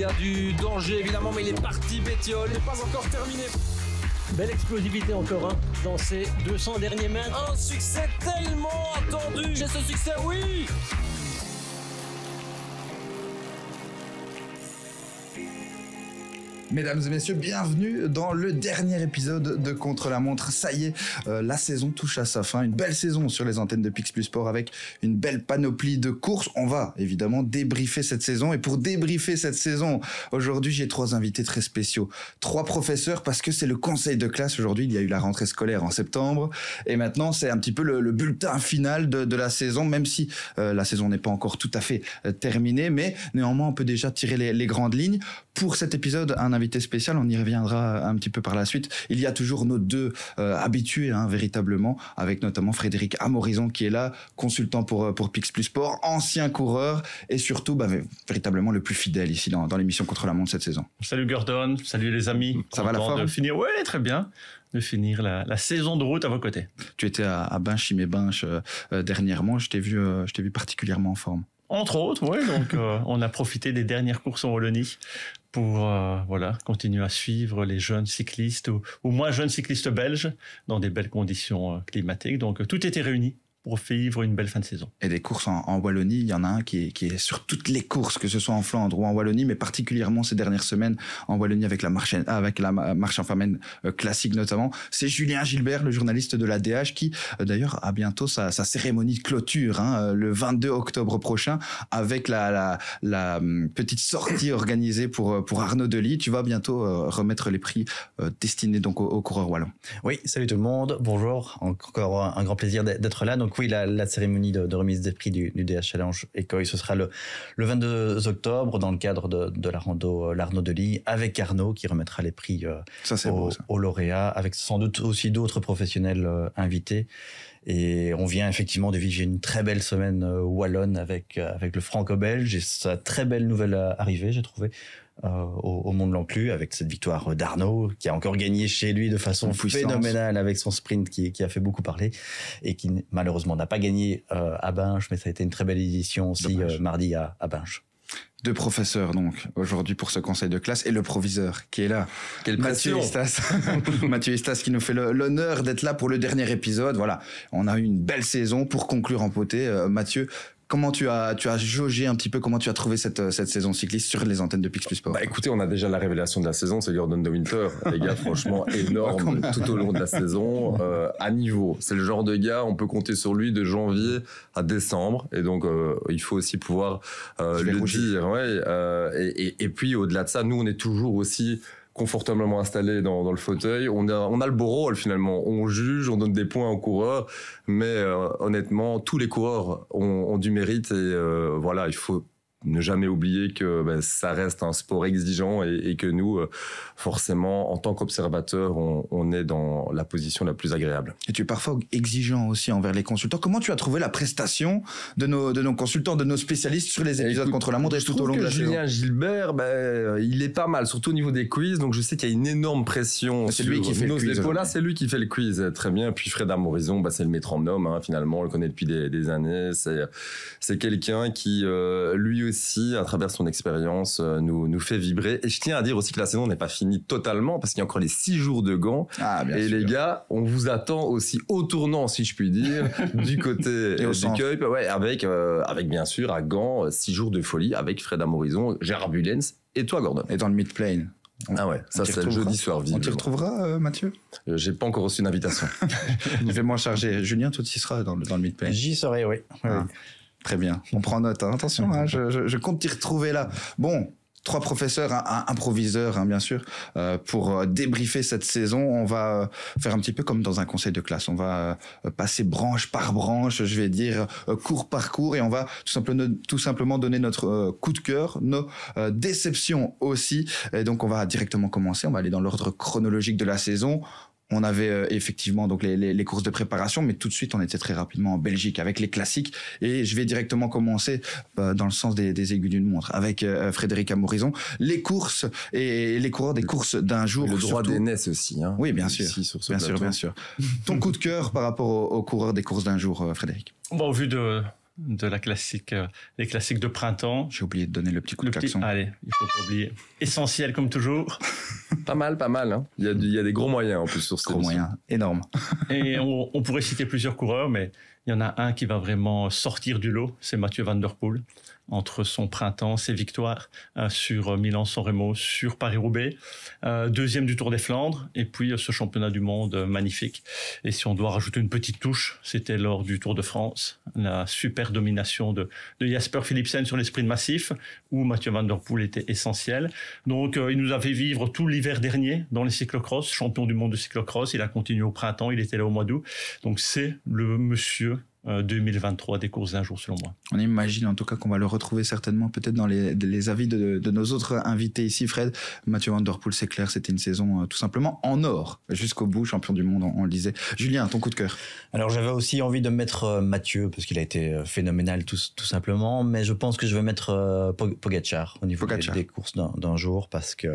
Il y a du danger évidemment, mais il est parti, Il n'est pas encore terminé. Belle explosivité encore hein, dans ces 200 derniers mètres. Un succès tellement attendu J'ai ce succès, oui Mesdames et messieurs, bienvenue dans le dernier épisode de Contre la montre. Ça y est, euh, la saison touche à sa fin. Une belle saison sur les antennes de Pix Plus Sport avec une belle panoplie de courses. On va évidemment débriefer cette saison. Et pour débriefer cette saison, aujourd'hui, j'ai trois invités très spéciaux. Trois professeurs parce que c'est le conseil de classe aujourd'hui. Il y a eu la rentrée scolaire en septembre. Et maintenant, c'est un petit peu le, bulletin final de, la saison, même si euh, la saison n'est pas encore tout à fait euh, terminée. Mais néanmoins, on peut déjà tirer les, les grandes lignes pour cet épisode, un invité spécial, on y reviendra un petit peu par la suite. Il y a toujours nos deux euh, habitués, hein, véritablement, avec notamment Frédéric Amorison qui est là, consultant pour, euh, pour Pix Plus Sport, ancien coureur et surtout bah, véritablement le plus fidèle ici dans, l'émission Contre la Montre cette saison. Salut Gordon, salut les amis. Ça va la forme de finir, ouais, très bien de finir la, saison de route à vos côtés. Tu étais à, à et euh, dernièrement, je t'ai vu, vu particulièrement en forme. Entre autres, oui. Donc, on a profité des dernières courses en Wallonie pour euh, voilà continuer à suivre les jeunes cyclistes ou moins jeunes cyclistes belges dans des belles conditions euh, climatiques. Donc tout était réuni pour vivre une belle fin de saison. Et des courses en, Wallonie, il y en a un qui est, qui est, sur toutes les courses, que ce soit en Flandre ou en Wallonie, mais particulièrement ces dernières semaines en Wallonie avec la marche, avec la marche en famine euh, classique notamment. C'est Julien Gilbert, le journaliste de la DH, qui euh, d'ailleurs a bientôt sa, cérémonie de clôture hein, euh, le 22 octobre prochain avec la, la, hum, petite sortie organisée pour, pour Arnaud Delis. Tu vas bientôt remettre les prix destinés donc aux, coureurs wallons. Oui, salut tout le monde, bonjour, encore un grand plaisir d'être là donc oui, la, cérémonie de, remise des prix du, DH Challenge Ecoy, ce sera le, le 22 octobre dans le cadre de, de la rando euh, l'Arnaud Lille avec Arnaud qui remettra les prix euh, aux lauréats, avec sans doute aussi d'autres professionnels euh, invités. Et on vient effectivement de vivre une très belle semaine wallonne avec, avec le franco-belge et sa très belle nouvelle arrivée, j'ai trouvé. Euh, au, monde l'en plus avec cette victoire d'Arnaud qui a encore gagné chez lui de façon phénoménale avec son sprint qui, a fait beaucoup parler et qui malheureusement n'a pas gagné euh, à Binge mais ça a été une très belle édition aussi euh, mardi à, à Deux professeurs, donc, aujourd'hui pour ce conseil de classe, et le proviseur qui est là. Mathieu Estas. Mathieu Estas qui nous fait l'honneur d'être là pour le dernier épisode. Voilà, on a eu une belle saison pour conclure en poté. Mathieu, comment tu as, tu as jaugé un petit peu, comment tu as trouvé cette, euh, cette saison cycliste sur les antennes de Pix Plus Sport bah, Écoutez, on a déjà la révélation de la saison, c'est Jordan De Winter. les gars, franchement, énorme tout au long de la saison, euh, à niveau. C'est le genre de gars, on peut compter sur lui de janvier à décembre. Et donc, euh, il faut aussi pouvoir le dire. Ouais, et, et, puis, au-delà de ça, nous, on est toujours aussi confortablement installé dans, le fauteuil. On a, on a le beau rôle finalement. On juge, on donne des points aux coureurs, mais euh, honnêtement, tous les coureurs ont, du mérite et euh, voilà, il faut ne jamais oublier que ben, ça reste un sport exigeant et, que nous, euh, forcément, en tant qu'observateurs, on, est dans la position la plus agréable. Et tu es parfois exigeant aussi envers les consultants. Comment tu as trouvé la prestation de nos, de nos consultants, de nos spécialistes sur les épisodes contre la montre et tout au long de la Julien Gilbert, ben, il est pas mal, surtout au niveau des quiz. Donc je sais qu'il y a une énorme pression ah, c'est sur lui qui fait nos épaules. Là, hein. ah, c'est lui qui fait le quiz. Euh, très bien. Puis Fred Amorison, ben, c'est le en homme, hein, finalement. On le connaît depuis des, années. C'est, c'est quelqu'un qui, euh, lui aussi, aussi, à travers son expérience, euh, nous, nous fait vibrer. Et je tiens à dire aussi que la saison n'est pas finie totalement parce qu'il y a encore les six jours de gants ah, et les gars, on vous attend aussi au tournant, si je puis dire, du côté et du ouais, avec, euh, avec bien sûr à gants euh, six jours de folie avec Fred Amorison, Gérard Bullens et toi, Gordon. Et dans le mid-plane. Ah ouais, ça c'est le jeudi soir vivant On t'y retrouvera, Mathieu J'ai pas encore reçu invitation. je vais m'en charger. Julien, toi, tu seras dans le, dans le mid-plane. J'y serai, oui. Ah. Très bien. On prend note. Hein. Attention, hein, je, je, compte t'y retrouver là. Bon. Trois professeurs, un, un hein, bien sûr, euh, pour euh, débriefer cette saison. On va euh, faire un petit peu comme dans un conseil de classe. On va passer branche par branche, je vais dire cours par cours, et on va tout simplement, tout simplement donner notre coup de cœur, nos déceptions aussi. Et donc, on va directement commencer. On va aller dans l'ordre chronologique de la saison on avait euh, effectivement donc les, courses de préparation, mais tout de suite on était très rapidement en Belgique avec les classiques. Et je vais directement commencer euh, dans le sens des, aigus aiguilles d'une montre avec euh, Frédéric Amorison. Les courses et les coureurs des courses d'un jour. le droit naisses aussi. Hein, oui, bien sûr. bien sûr, bien sûr. Ton coup de cœur par rapport aux, coureurs des courses d'un jour, Frédéric. Au vu de de la classique, euh, les classiques de printemps. J'ai oublié de donner le petit coup de klaxon. Allez, il faut pas oublier. Essentiel comme toujours. pas mal, pas mal. Hein. Il, y a des gros moyens en plus sur ce Gros moyens, énormes. Et on, on, pourrait citer plusieurs coureurs, mais il y en a un qui va vraiment sortir du lot, c'est Mathieu Van Der entre son printemps, ses victoires euh, sur euh, Milan-San Remo, sur Paris-Roubaix, euh, deuxième du Tour des Flandres, et puis ce championnat du monde magnifique. Et si on doit rajouter une petite touche, c'était lors du Tour de France, la super domination de, Jasper Philipsen sur l'esprit de massif, où Mathieu Van Der Poel était essentiel. Donc il nous avait fait vivre tout l'hiver dernier dans les cyclocross, champion du monde de cyclocross, il a continué au printemps, il était là au mois d'août. Donc c'est le monsieur 2023 euh, des courses d'un jour selon moi. On imagine en tout cas qu'on va le retrouver certainement peut-être dans les, avis de, nos autres invités ici Fred. Mathieu Van Der Poel c'est clair c'était une saison euh, tout simplement en or jusqu'au bout champion du monde on, le disait. Julien ton coup de cœur Alors j'avais aussi envie de mettre euh, Mathieu parce qu'il a été phénoménal tout, simplement mais je pense que je vais mettre Pogacar au niveau Des, des, courses d'un jour parce que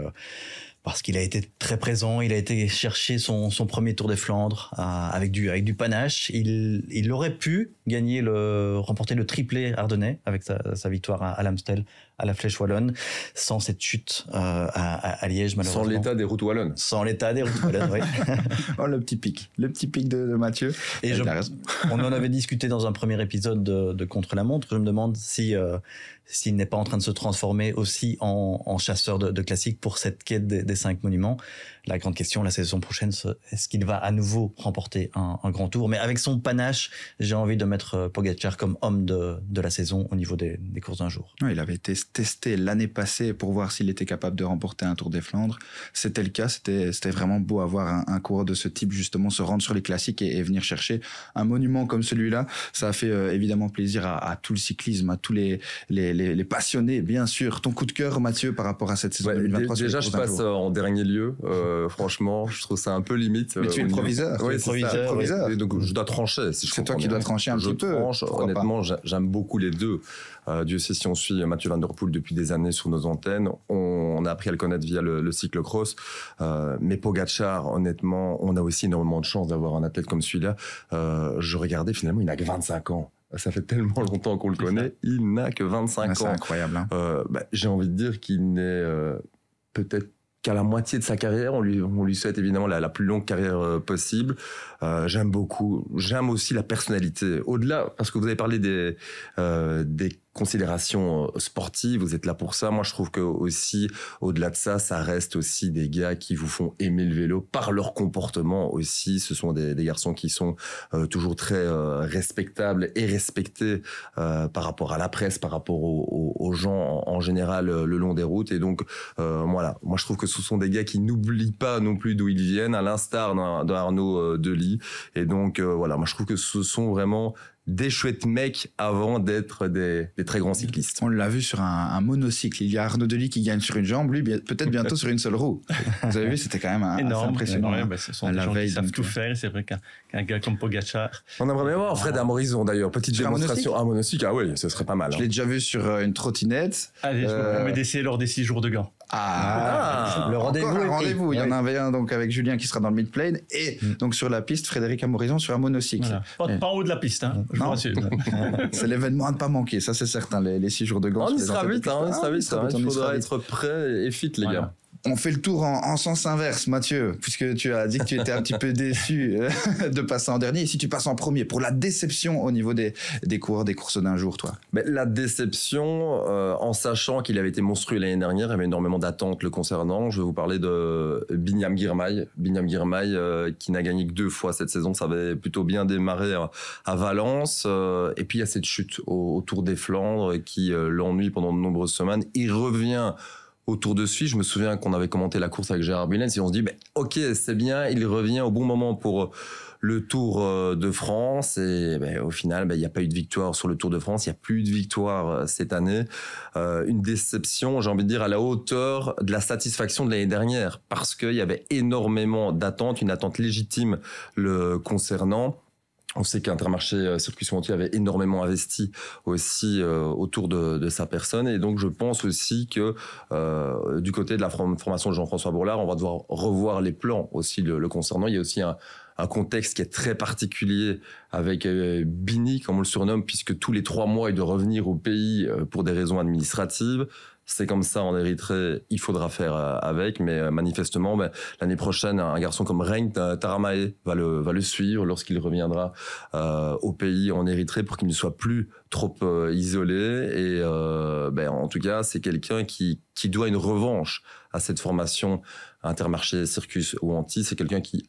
parce qu'il a été très présent, il a été chercher son, premier Tour des Flandres euh, avec, du, avec du panache. Il, aurait pu gagner le, remporter le triplé ardennais avec sa, victoire à l'Amstel à la Flèche Wallonne, sans cette chute euh, à, à, Liège, malheureusement. Sans l'état des routes wallonnes. Sans l'état des routes wallonnes, oui. oh, le petit pic. Le petit pic de, Mathieu. Et, je, on en avait discuté dans un premier épisode de, de Contre la Montre. Je me demande si euh, s'il n'est pas en train de se transformer aussi en, en chasseur de, de classiques pour cette quête des, des cinq monuments la grande question la saison prochaine, est-ce qu'il va à nouveau remporter un, grand tour Mais avec son panache, j'ai envie de mettre euh, Pogacar comme homme de, la saison au niveau des, courses d'un jour. il avait été testé l'année passée pour voir s'il était capable de remporter un Tour des Flandres. C'était le cas, c'était vraiment beau à un, un, coureur de ce type justement se rendre sur les classiques et, venir chercher un monument comme celui-là. Ça a fait euh, évidemment plaisir à, tout le cyclisme, à tous les, les, passionnés, bien sûr. Ton coup de cœur, Mathieu, par rapport à cette saison 2023 Déjà, je passe en dernier lieu. Euh, euh, franchement, je trouve ça un peu limite. Mais tu es le euh, proviseur. Oui, c'est donc, je dois trancher. c'est toi qui dois trancher un petit peu. Honnêtement, j'aime beaucoup les deux. Euh, Dieu sait si on suit Mathieu Poel depuis des années sur nos antennes. On, a appris à le connaître via le, le cross. mais Pogachar, honnêtement, on a aussi énormément de chance d'avoir un athlète comme celui-là. je regardais finalement, il n'a que 25 ans ça fait tellement longtemps qu'on le connaît, il n'a que 25 ah, ans. C'est incroyable. Hein. Bah, j'ai envie de dire qu'il n'est peut-être qu'à la moitié de sa carrière. On lui, on lui souhaite évidemment la, plus longue carrière euh, possible. Euh, j'aime beaucoup. J'aime aussi la personnalité. Au-delà, parce que vous avez parlé des, euh, des Considération euh, sportive, vous êtes là pour ça. Moi, je trouve que aussi, au-delà de ça, ça reste aussi des gars qui vous font aimer le vélo par leur comportement aussi. Ce sont des, des garçons qui sont euh, toujours très euh, respectables et respectés par rapport à la presse, par rapport aux gens en, général le long des routes. Et donc, voilà, moi, je trouve que ce sont des gars qui n'oublient pas non plus d'où ils viennent, à l'instar d'Arnaud Delis. Et donc, voilà, moi, je trouve que ce sont vraiment des chouettes mecs avant d'être des, très grands cyclistes. On l'a vu sur un, monocycle. Il y a Arnaud Delis qui gagne sur une jambe, lui peut-être bientôt sur une seule roue. Vous avez vu, c'était quand même un, impressionnant. Énorme, hein, bah, ce sont des gens qui savent tout euh. faire. C'est vrai qu'un gars comme Pogacar. On aimerait bien voir euh, Fred Amorizon d'ailleurs. Petite démonstration. Un monocycle, ah, oui, ce serait pas mal. Je hein. l'ai déjà vu sur euh, une trottinette. Allez, je euh... me d'essayer lors des six jours de gants. Ah. ah, le rendez-vous. Il y en a un donc avec Julien qui sera dans le mid-plane et mm. donc sur la piste Frédéric Amorison sur un monocycle. Pas, en haut de la piste, hein. c'est l'événement à ne pas manquer, ça c'est certain. Les, six jours de Gans. On y sera vite, hein, ah hein. Il faudra être prêt et fit les gars. On fait le tour en, sens inverse, Mathieu, puisque tu as dit que tu étais un petit peu déçu euh, de passer en dernier. Et si tu passes en premier, pour la déception au niveau des, coureurs des courses d'un jour, toi Mais La déception, euh, en sachant qu'il avait été monstrueux l'année dernière, il y avait énormément d'attentes le concernant. Je vais vous parler de Binyam Girmay. Binyam Girmay, euh, qui n'a gagné que deux fois cette saison, ça avait plutôt bien démarré à, Valence. et puis il y a cette chute au, autour des Flandres qui l'ennuie pendant de nombreuses semaines. Il revient autour de suite, Je me souviens qu'on avait commenté la course avec Gérard Bilens et on se dit, ben, ok, c'est bien, il revient au bon moment pour euh, le Tour euh, de France et ben, au final, ben, il n'y a pas eu de victoire sur le Tour de France, il n'y a plus de victoire euh, cette année. une déception, j'ai envie de dire, à la hauteur de la satisfaction de l'année dernière parce qu'il y avait énormément d'attentes, une attente légitime le concernant. On sait qu'Intermarché euh, Circuit Entier avait énormément investi aussi euh, autour de, sa personne. Et donc, je pense aussi que euh, du côté de la formation de Jean-François Bourlard, on va devoir revoir les plans aussi le, concernant. Il y a aussi un, contexte qui est très particulier avec Bini, comme on le surnomme, puisque tous les trois mois, il doit revenir au pays pour des raisons administratives c'est comme ça en Érythrée, il faudra faire euh, avec, mais euh, manifestement, ben, l'année prochaine, un garçon comme Reign euh, Taramae va le, suivre lorsqu'il reviendra au pays en Érythrée pour qu'il ne soit plus trop isolé. Et ben, en tout cas, c'est quelqu'un qui, doit une revanche à cette formation Intermarché, Circus ou Anti. C'est quelqu'un qui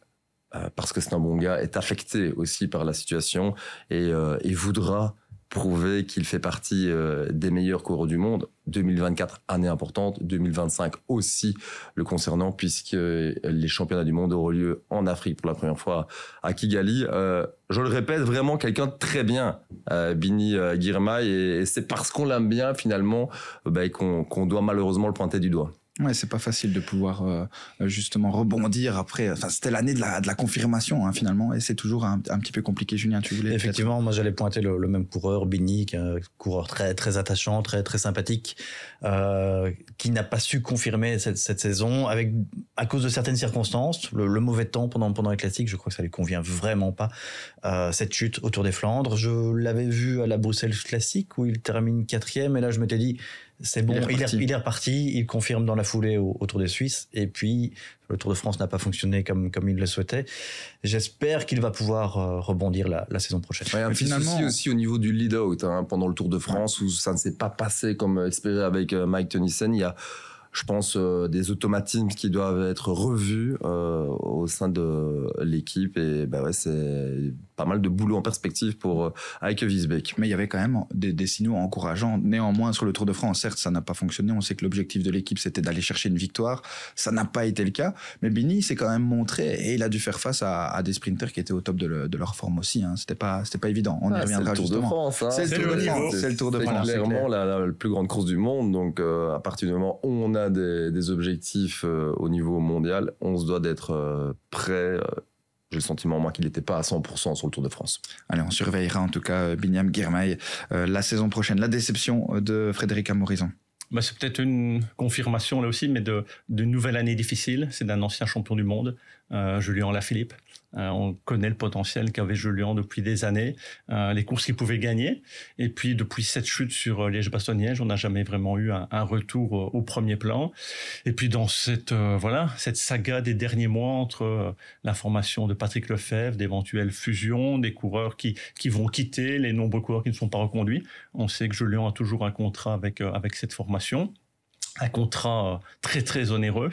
parce que c'est un bon gars, est affecté aussi par la situation et, et voudra prouver qu'il fait partie des meilleurs coureurs du monde 2024, année importante, 2025 aussi le concernant, puisque euh, les championnats du monde auront lieu en Afrique pour la première fois à Kigali. Euh, je le répète, vraiment quelqu'un de très bien, euh, Bini et, c'est parce qu'on l'aime bien finalement ben, qu'on doit malheureusement le pointer du doigt. Ouais, c'est pas facile de pouvoir euh, euh, justement rebondir après. Enfin, c'était l'année de la, confirmation hein, finalement, et c'est toujours un, petit peu compliqué. Julien, tu voulais Effectivement, moi j'allais pointer le, même coureur, Bini, un coureur très très attachant, très très sympathique, euh, qui n'a pas su confirmer cette, saison avec à cause de certaines circonstances, le, mauvais temps pendant pendant les classiques. Je crois que ça lui convient vraiment pas cette chute autour des Flandres. Je l'avais vu à la Bruxelles classique où il termine quatrième, et là je m'étais dit c'est bon, il est, il, il reparti, il confirme dans la foulée au, Tour des Suisses, et puis le Tour de France n'a pas fonctionné comme, comme il le souhaitait. J'espère qu'il va pouvoir euh, rebondir la, saison prochaine. Ouais, un finalement... aussi au niveau du lead-out hein, pendant le Tour de France, où ça ne s'est pas passé comme euh, espéré avec euh, Mike Tennyson. Il y a je pense, euh, des automatismes qui doivent être revus euh, au sein de l'équipe. Et bah ouais, c'est pas mal de boulot en perspective pour Heike euh, Wiesbeck. Mais il y avait quand même des, signaux encourageants. Néanmoins, sur le Tour de France, certes, ça n'a pas fonctionné. On sait que l'objectif de l'équipe, c'était d'aller chercher une victoire. Ça n'a pas été le cas. Mais Bini s'est quand même montré et il a dû faire face à, des sprinters qui étaient au top de, leur forme aussi. Hein. C'était pas, c'était pas évident. On y ah, reviendra justement. Hein. C'est le Tour de France. C'est le, Tour de France. C'est clairement la, plus grande course du monde. Donc, à partir du moment où on a des, objectifs euh, au niveau mondial, on se doit d'être euh, prêt. Euh, j'ai le sentiment, moi, qu'il n'était pas à 100% sur le Tour de France. Allez, on surveillera en tout cas Binyam guirmaï la saison prochaine. La déception de Frédéric Amorizon bah, C'est peut-être une confirmation là aussi, mais d'une nouvelle année difficile. C'est d'un ancien champion du monde. Euh, Julien Lafilippe. Euh, on connaît le potentiel qu'avait Julien depuis des années, euh, les courses qu'il pouvait gagner. Et puis depuis cette chute sur liège bastogne on n'a jamais vraiment eu un, retour au premier plan. Et puis dans cette voilà cette saga des derniers mois entre la formation de Patrick Lefebvre, d'éventuelles fusions, des coureurs qui qui vont quitter, les nombreux coureurs qui ne sont pas reconduits, on sait que Julien a toujours un contrat avec avec cette formation un contrat très très onéreux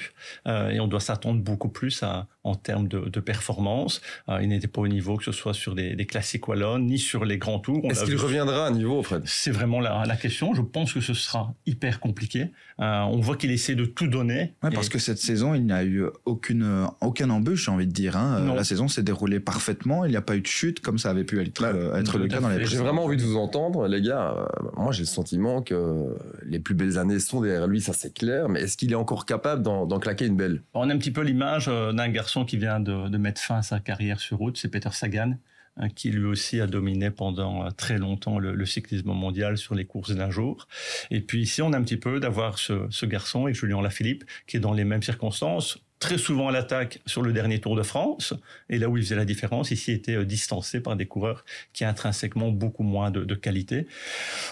et on doit s'attendre beaucoup plus à, en termes de, performance. Euh, il n'était pas au niveau que ce soit sur des classiques wallonnes ni sur les grands tours. Est-ce qu'il reviendra à niveau, Fred C'est vraiment la, question. Je pense que ce sera hyper compliqué. Euh, on voit qu'il essaie de tout donner. parce que cette saison, il n'a eu aucune, aucun embûche, j'ai envie de dire. Hein. Euh, la saison s'est déroulée parfaitement. Il n'y a pas eu de chute comme ça avait pu être, être le cas dans les J'ai vraiment envie de vous entendre, les gars. Moi, j'ai le sentiment que les plus belles années sont derrière lui, ça c'est clair. Mais est-ce qu'il est encore capable d'en claquer une belle On a un petit peu l'image d'un garçon qui vient de, mettre fin à sa carrière sur route, c'est Peter Sagan, hein, qui lui aussi a dominé pendant euh, très longtemps le, cyclisme mondial sur les courses d'un jour. Et puis ici, on a un petit peu d'avoir ce, garçon, et Julien Lafilippe, qui est dans les mêmes circonstances, très souvent à l'attaque sur le dernier Tour de France. Et là où il faisait la différence, ici, était euh, distancé par des coureurs qui intrinsèquement beaucoup moins de, qualité.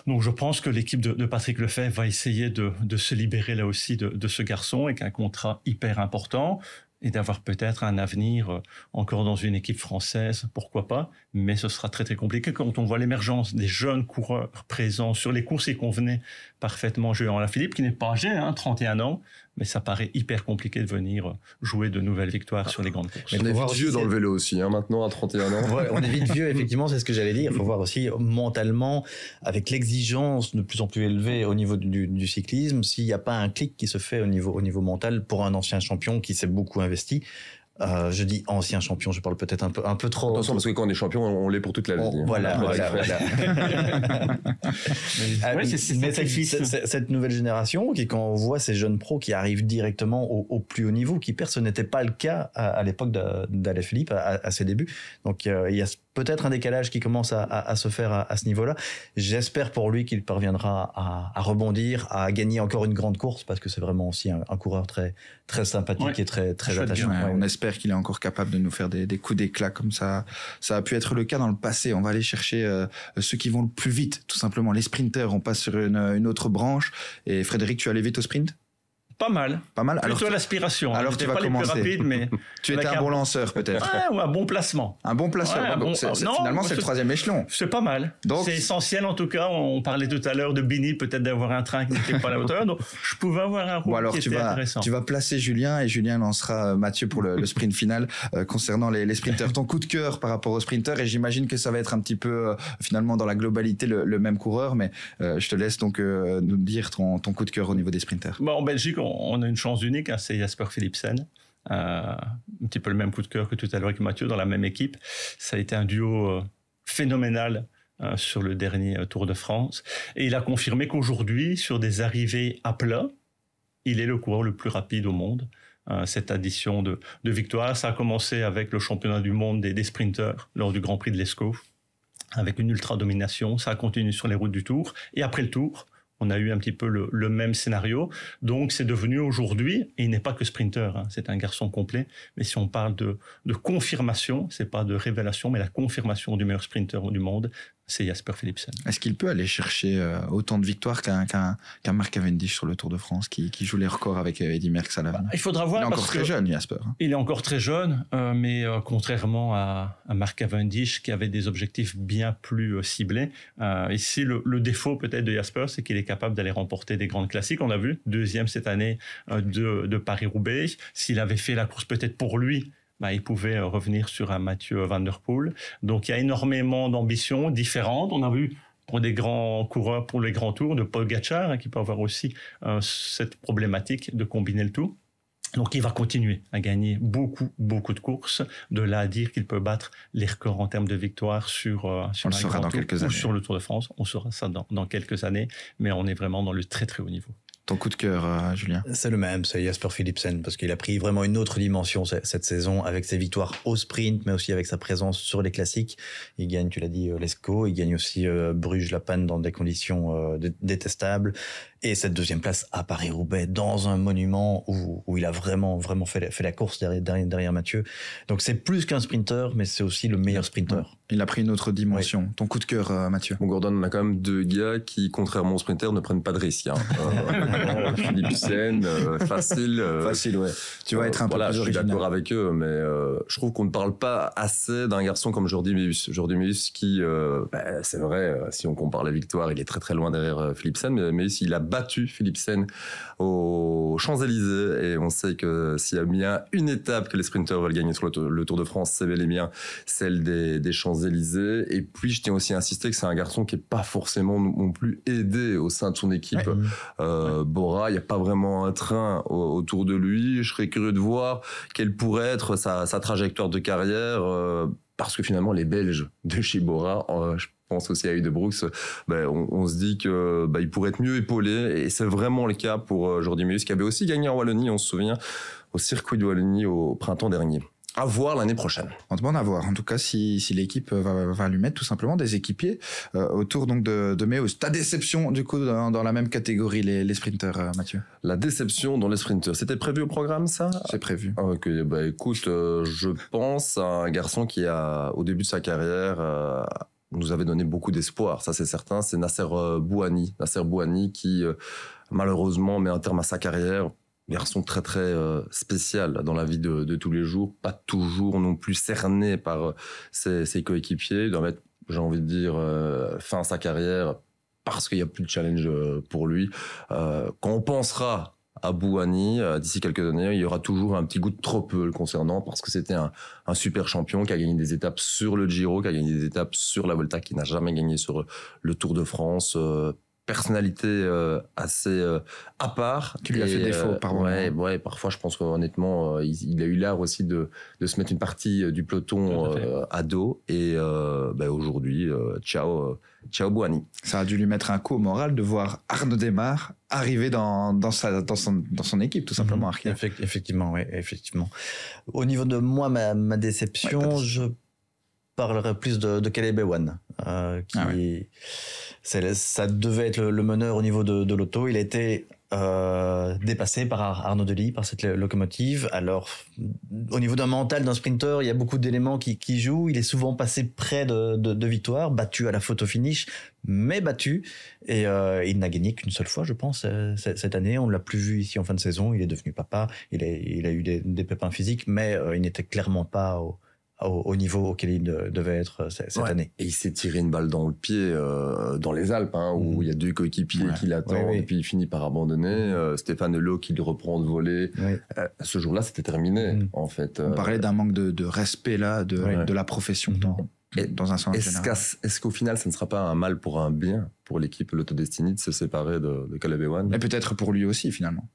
Donc, je pense que l'équipe de, Patrick Lefebvre va essayer de, de se libérer là aussi de, ce garçon avec un contrat hyper important et d'avoir peut-être un avenir euh, encore dans une équipe française, pourquoi pas, mais ce sera très très compliqué quand on voit l'émergence des jeunes coureurs présents sur les courses et qu'on venait parfaitement la Philippe qui n'est pas âgé, hein, 31 ans, mais ça paraît hyper compliqué de venir jouer de nouvelles victoires sur les grandes courses. on est vite vieux dans le vélo aussi, hein, maintenant à 31 ans. ouais, on est vite vieux, effectivement, c'est ce que j'allais dire. Il faut voir aussi mentalement, avec l'exigence de plus en plus élevée au niveau du, cyclisme, s'il n'y a pas un clic qui se fait au niveau, au niveau mental pour un ancien champion qui s'est beaucoup investi, euh, je dis ancien champion, je parle peut-être un peu, un peu trop. Attention, parce que quand on est champion, on, l'est pour toute la vie. voilà, voilà, voilà. mais, euh, cette, nouvelle génération, qui quand on voit ces jeunes pros qui arrivent directement au, plus haut niveau, qui perd, ce n'était pas le cas à, l'époque d'Alain Philippe, à, ses débuts. Donc euh, il y a peut-être un décalage qui commence à, à, à se faire à, à ce niveau-là. J'espère pour lui qu'il parviendra à, rebondir, à gagner encore une grande course, parce que c'est vraiment aussi un, coureur très, très sympathique et très, très attachant. Hein. On espère qu'il est encore capable de nous faire des, des coups d'éclat comme ça. Ça a pu être le cas dans le passé. On va aller chercher euh, ceux qui vont le plus vite, tout simplement. Les sprinters, on passe sur une, une autre branche. Et Frédéric, tu allais vite au sprint pas mal. Pas mal. Plutôt l'aspiration. Hein. Alors tu vas commencer. mais tu étais un bon lanceur peut-être. ou un bon placement. Un bon placement. finalement, c'est le troisième échelon. C'est pas mal. Donc... C'est essentiel en tout cas. On parlait tout à l'heure de Bini, peut-être d'avoir un train qui n'était pas à la hauteur. Donc je pouvais avoir un rôle alors, qui tu était vas, intéressant. Tu vas placer Julien et Julien lancera euh, Mathieu pour le, sprint final euh, concernant les, sprinters. Ton coup de cœur par rapport aux sprinters et j'imagine que ça va être un petit peu euh, finalement dans la globalité le, même coureur, mais je te laisse donc nous dire ton, coup de cœur au niveau des sprinters. en Belgique, on on a une chance unique, hein, c'est Jasper Philipsen. Euh, un petit peu le même coup de cœur que tout à l'heure avec Mathieu dans la même équipe. Ça a été un duo euh, phénoménal euh, sur le dernier Tour de France. Et il a confirmé qu'aujourd'hui, sur des arrivées à plat, il est le coureur le plus rapide au monde. cette addition de, victoires, ça a commencé avec le championnat du monde des, sprinteurs lors du Grand Prix de l'Escaut, avec une ultra domination. Ça a continué sur les routes du Tour. Et après le Tour, on a eu un petit peu le, même scénario. Donc c'est devenu aujourd'hui, et il n'est pas que sprinter, hein, c'est un garçon complet, mais si on parle de, de confirmation, c'est pas de révélation, mais la confirmation du meilleur sprinter du monde, c'est Jasper Philipsen. Est-ce qu'il peut aller chercher euh, autant de victoires qu'un qu Mark Cavendish sur le Tour de France qui, joue les records avec euh, Eddy Merckx à la bah, Il faudra voir. Il est encore très jeune, Jasper. Hein. Il est encore très jeune, euh, mais contrairement à, à, Mark Cavendish qui avait des objectifs bien plus ciblés, ici le, défaut peut-être de Jasper, c'est qu'il est capable d'aller remporter des grandes classiques. On a vu, deuxième cette année de, de Paris-Roubaix. S'il avait fait la course peut-être pour lui, bah, il pouvait euh, revenir sur un Mathieu Van Der Poel. Donc il y a énormément d'ambitions différentes. On a vu pour des grands coureurs, pour les grands tours, de Paul Gachard, hein, qui peut avoir aussi euh, cette problématique de combiner le tout. Donc il va continuer à gagner beaucoup, beaucoup de courses, de là à dire qu'il peut battre les records en termes de victoires sur, euh, sur, le tour, de France. On saura ça dans quelques années, mais on est vraiment dans le très très haut niveau ton coup de cœur, euh, Julien C'est le même, c'est Jasper Philipsen, parce qu'il a pris vraiment une autre dimension cette saison avec ses victoires au sprint, mais aussi avec sa présence sur les classiques. Il gagne, tu l'as dit, euh, l'ESCO, il gagne aussi euh, Bruges-La dans des conditions détestables. Et cette deuxième place à Paris-Roubaix, dans un monument où, où, il a vraiment, vraiment fait, fait la course derrière, derrière, Mathieu. Donc c'est plus qu'un sprinter, mais c'est aussi le meilleur sprinter. Il a pris une autre dimension. Ton coup de cœur, euh, Mathieu Bon, Gordon, on a quand même deux gars qui, contrairement aux sprinters, ne prennent pas de risques. Hein. Euh, euh, Philippe Sen, facile. facile, Tu vas être un peu plus je Je suis d'accord avec eux, mais je trouve qu'on ne parle pas assez d'un garçon comme Jordi Meus. Jordi Meus qui, bah, c'est vrai, si on compare la victoire il est très très loin derrière Philippe Senne, mais Meus, il a battu Philippe Seine aux Champs-Élysées. Et on sait que s'il y a bien une étape que les sprinteurs veulent gagner sur le, Tour de France, c'est bel et bien celle des, Champs-Élysées. Et puis, je tiens aussi à insister que c'est un garçon qui n'est pas forcément non plus aidé au sein de son équipe. Euh, Bora, il n'y a pas vraiment un train autour de lui. Je serais curieux de voir quelle pourrait être sa, trajectoire de carrière. Euh, parce que finalement les Belges de Chibora, euh, je pense aussi à Ude Brux, ben, on, on, se dit que ben, pourraient être mieux épaulés et c'est vraiment le cas pour euh, Jordi Meus qui avait aussi gagné en Wallonie, on se souvient, au circuit de Wallonie au printemps dernier à voir l'année prochaine. On demande à voir. En tout cas, si, si l'équipe euh, va, va, lui mettre tout simplement des équipiers euh, autour donc de, de Meus. Ta déception du coup dans, dans la même catégorie les, les sprinters, euh, Mathieu. La déception dans les sprinters. C'était prévu au programme ça C'est prévu. Ah, ok. Bah écoute, je pense à un garçon qui a au début de sa carrière. nous avait donné beaucoup d'espoir, ça c'est certain, c'est Nasser Bouhani. Nasser Bouhani qui, malheureusement, met un terme à sa carrière garçon très très euh, spécial dans la vie de, tous les jours, pas toujours non plus cerné par euh, ses, coéquipiers. Il doit mettre, j'ai envie de dire, euh, fin à sa carrière parce qu'il n'y a plus de challenge pour lui. quand on pensera à Bouhani, d'ici quelques années, il y aura toujours un petit goût de trop peu le concernant parce que c'était un, un, super champion qui a gagné des étapes sur le Giro, qui a gagné des étapes sur la Volta, qui n'a jamais gagné sur le Tour de France personnalité euh, assez euh, à part. Tu lui as fait défaut euh, Ouais, ouais, parfois, je pense qu'honnêtement, il, il, a eu l'art aussi de, de, se mettre une partie du peloton à, dos. Et bah, aujourd'hui, ciao, ciao Boani. Ça a dû lui mettre un coup au moral de voir Arnaud démar arriver dans, dans, sa, dans, son, dans son équipe, tout simplement. Mmh, effectivement, oui, effectivement. Au niveau de moi, ma, déception, je je parlerait plus de, de Caleb Ewan, euh, qui ah ça devait être le, meneur au niveau de, l'auto. Il a été euh, dépassé par Arnaud Delis, par cette locomotive. Alors, au niveau d'un mental d'un sprinter, il y a beaucoup d'éléments qui, jouent. Il est souvent passé près de, de, victoire, battu à la photo finish, mais battu. Et euh, il n'a gagné qu'une seule fois, je pense, cette année. On ne l'a plus vu ici en fin de saison. Il est devenu papa. Il, il a eu des, des pépins physiques, mais il n'était clairement pas au, au, niveau auquel il devait être euh, cette année. Et il s'est tiré une balle dans le pied euh, dans les Alpes, hein, où mhm. il y a deux coéquipiers qui l'attendent, et puis il finit par abandonner. Mhm. Euh, Stéphane Lowe qui le reprend de voler. ce jour-là, c'était terminé, mhm. en fait. On parlait d'un manque de, respect, là, de, la profession. Dans, et, dans un sens Est-ce qu'au final, ça ne sera pas un mal pour un bien pour l'équipe, l'autodestinée, de se séparer de, de Caleb Et peut-être pour lui aussi, finalement.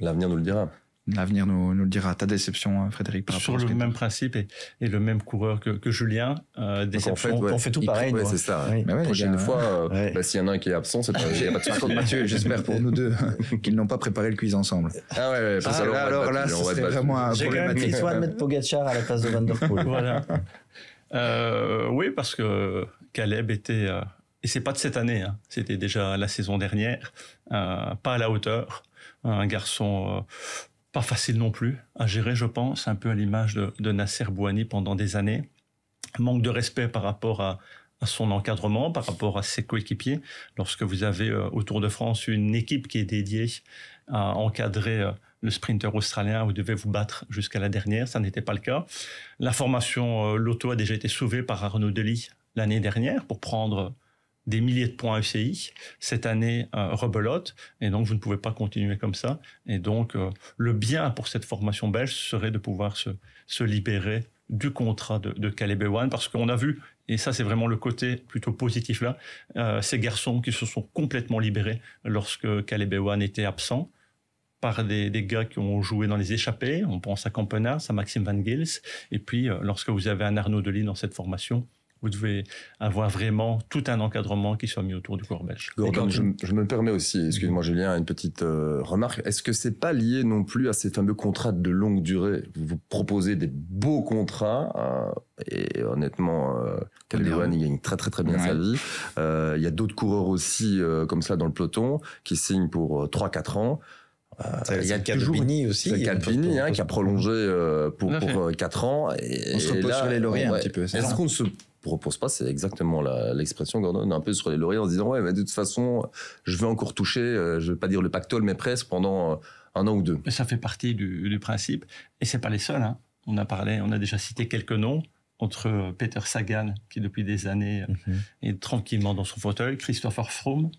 L'avenir nous le dira. L'avenir nous, nous, le dira. Ta déception, hein, Frédéric, par Sur le même principe et, et, le même coureur que, que Julien. Euh, déception. on, fait, tout pareil. Ouais, c'est ça. Hein. Oui. Mais ouais, prochaine fois, euh, bah, s'il y en a un qui est absent, c'est pas, pas de Par de Mathieu, j'espère pour nous deux qu'ils n'ont pas préparé le quiz ensemble. Ah ouais, ouais parce ah, alors, là, alors là, c'est vraiment un problématique. J'ai mettre Pogacar à la place de Van Der Poel. voilà. Euh, oui, parce que Caleb était, euh, et c'est pas de cette année, hein, c'était déjà la saison dernière, euh, pas à la hauteur. Un garçon euh, pas facile non plus à gérer, je pense, un peu à l'image de, de, Nasser Bouhani pendant des années. Manque de respect par rapport à, son encadrement, par rapport à ses coéquipiers. Lorsque vous avez euh, autour de France une équipe qui est dédiée à encadrer euh, le sprinter australien, vous devez vous battre jusqu'à la dernière, ça n'était pas le cas. La formation euh, loto Lotto a déjà été sauvée par Arnaud Delis l'année dernière pour prendre des milliers de points FCI. Cette année, euh, rebelote. Et donc, vous ne pouvez pas continuer comme ça. Et donc, euh, le bien pour cette formation belge serait de pouvoir se, se libérer du contrat de, de parce qu'on a vu, et ça c'est vraiment le côté plutôt positif là, euh, ces garçons qui se sont complètement libérés lorsque Calais était absent par des, des, gars qui ont joué dans les échappées. On pense à Campenas, à Maxime Van Gils. Et puis, lorsque vous avez un Arnaud Delis dans cette formation, vous devez avoir vraiment tout un encadrement qui soit mis autour du corps belge. Gordon, je, me permets aussi, excuse-moi Julien, une petite euh, remarque. Est-ce que c'est pas lié non plus à ces fameux contrats de longue durée Vous, proposez des beaux contrats euh, et honnêtement, euh, il gagne très très très bien sa vie. Euh, il y a d'autres coureurs aussi comme ça dans le peloton qui signent pour 3-4 ans. il y a le aussi. le hein, qui a prolongé pour, pour 4 ans. Et, on se repose sur les lauriers un petit peu. Est-ce qu'on se repose pas, c'est exactement l'expression Gordon, un peu sur les lauriers en disant ouais, mais de toute façon, je vais encore toucher, je euh, je vais pas dire le pactole, mais presque pendant euh, un an ou deux. Ça fait partie du, principe, et c'est pas les seuls. Hein. On a parlé, on a déjà cité quelques noms entre euh, Peter Sagan, qui depuis des années mhm. est tranquillement dans son fauteuil, Christopher Froome,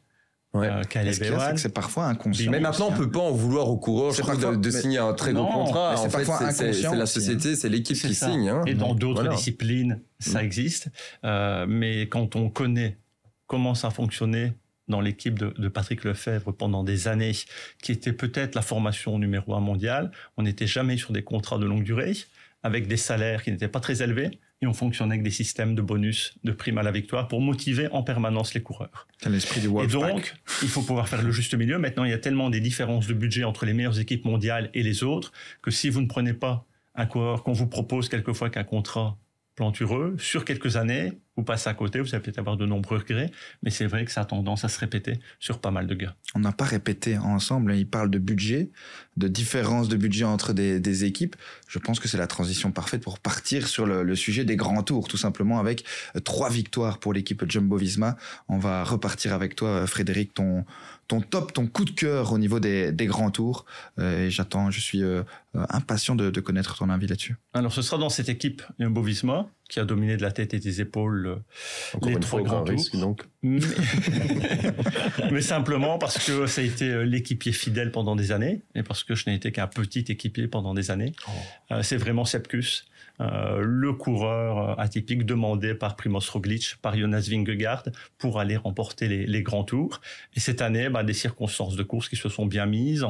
Ouais. Euh, c'est c'est parfois inconscient. Mais maintenant, on peut pas en vouloir au coureur de, de signer un très gros contrat. C'est fait, C'est la société, c'est l'équipe qui signe. Hein. Et dans d'autres disciplines, ça mm. existe. Euh, mais quand on connaît comment ça fonctionnait dans l'équipe de, de, Patrick Lefebvre pendant des années, qui était peut-être la formation numéro un mondiale, on n'était jamais sur des contrats de longue durée avec des salaires qui n'étaient pas très élevés et on fonctionnait avec des systèmes de bonus, de primes à la victoire pour motiver en permanence les coureurs. C'est l'esprit du Et donc, il faut pouvoir faire le juste milieu. Maintenant, il y a tellement des différences de budget entre les meilleures équipes mondiales et les autres que si vous ne prenez pas un coureur qu'on vous propose quelquefois qu'un contrat plantureux sur quelques années, vous passez à côté, vous allez peut-être avoir de nombreux regrets, mais c'est vrai que ça a tendance à se répéter sur pas mal de gars. On n'a pas répété ensemble, hein. il parle de budget, de différence de budget entre des, équipes. Je pense que c'est la transition parfaite pour partir sur le, sujet des grands tours, tout simplement avec euh, trois victoires pour l'équipe Jumbo-Visma. On va repartir avec toi, euh, Frédéric, ton, top, ton coup de cœur au niveau des, grands tours. Euh, et j'attends, je suis impatient de, de connaître ton avis là-dessus. Alors ce sera dans cette équipe Jumbo-Visma qui a dominé de la tête et des épaules grands donc. Mais, simplement parce que ça a été euh, l'équipier fidèle pendant des années et parce que je n'ai été qu'un petit équipier pendant des années. Oh. Euh, c'est vraiment Sepkus euh, le coureur euh, atypique demandé par Primoz Roglic, par Jonas Vingegaard pour aller remporter les, grands tours. Et cette année, bah, des circonstances de course qui se sont bien mises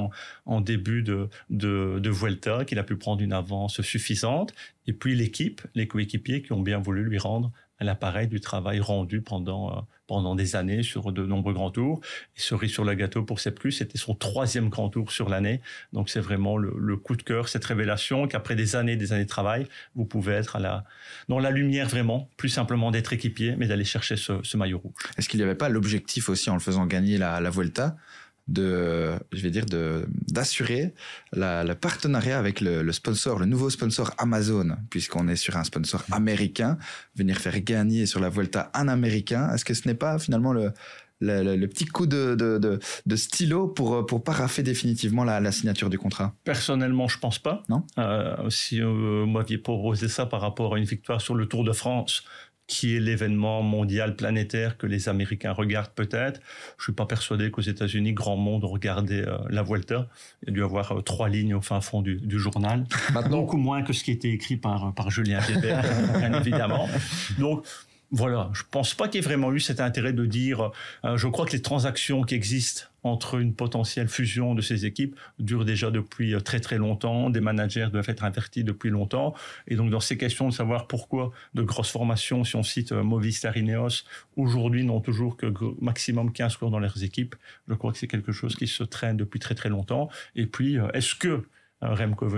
en, début de, de, de Vuelta, qu'il a pu prendre une avance suffisante. Et puis l'équipe, les coéquipiers qui ont bien voulu lui rendre l'appareil du travail rendu pendant, euh, pendant des années sur de nombreux grands tours. Et cerise sur le gâteau pour plus. c'était son troisième grand tour sur l'année. Donc c'est vraiment le, coup de cœur, cette révélation qu'après des années, des années de travail, vous pouvez être à la, dans la lumière vraiment, plus simplement d'être équipier, mais d'aller chercher ce, maillot rouge. Est-ce qu'il n'y avait pas l'objectif aussi en le faisant gagner la Vuelta de, je vais dire, de d'assurer le partenariat avec le, sponsor, le nouveau sponsor Amazon, puisqu'on est sur un sponsor mm-hmm. américain, venir faire gagner sur la Vuelta un Américain. Est-ce que ce n'est pas finalement le, le, petit coup de, de, stylo pour, pour paraffer définitivement la, signature du contrat Personnellement, je pense pas. Non. Euh, si euh, vous m'aviez proposé ça par rapport à une victoire sur le Tour de France, qui est l'événement mondial planétaire que les Américains regardent peut-être. Je suis pas persuadé qu'aux États-Unis, grand monde regardait euh, la Vuelta. Il y a dû avoir euh, trois lignes au fin fond du, journal. Beaucoup moins que ce qui était écrit par, euh, par Julien Weber, bien évidemment. Donc, voilà, je pense pas qu'il y ait vraiment eu cet intérêt de dire, je crois que les transactions qui existent entre une potentielle fusion de ces équipes dure déjà depuis euh, très très longtemps. Des managers doivent être avertis depuis longtemps. Et donc dans ces questions de savoir pourquoi de grosses formations, si on cite euh, Movistar Ineos, aujourd'hui n'ont toujours que maximum 15 cours dans leurs équipes, je crois que c'est quelque chose qui se traîne depuis très très longtemps. Et puis, euh, est-ce que Remco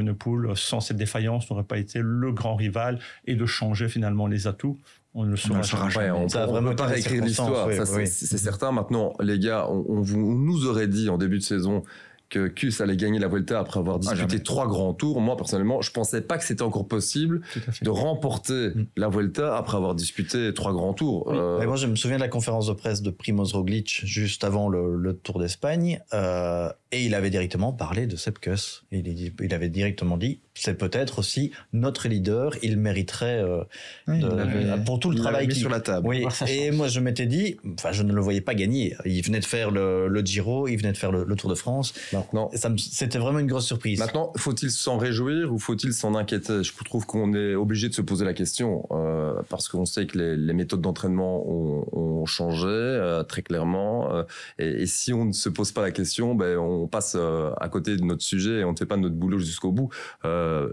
sans cette défaillance, n'aurait pas été le grand rival et de changer finalement les atouts on ne le saura jamais. On ne pas réécrire l'histoire, c'est certain. Maintenant, les gars, on, vous, on, nous aurait dit en début de saison que Kuss allait gagner la Vuelta après avoir ah, disputé trois grands tours. Moi, personnellement, je pensais pas que c'était encore possible de remporter mm. la Vuelta après avoir disputé trois grands tours. Euh, moi, je me souviens de la conférence de presse de Primoz Roglic juste avant le, Tour d'Espagne. Euh, et il avait directement parlé de Seb Kuss. Il, avait directement dit, c'est peut-être aussi notre leader, il mériterait euh, pour tout le travail mis sur la table. et moi, je m'étais dit, enfin, je ne le voyais pas gagner. Il venait de faire le, Giro, il venait de faire le, Tour de France. Non, c'était vraiment une grosse surprise. Maintenant, faut-il s'en réjouir ou faut-il s'en inquiéter Je trouve qu'on est obligé de se poser la question euh, parce qu'on sait que les, méthodes d'entraînement ont, changé euh, très clairement. Euh, et, si on ne se pose pas la question, ben, on passe à côté de notre sujet et on ne fait pas notre boulot jusqu'au bout.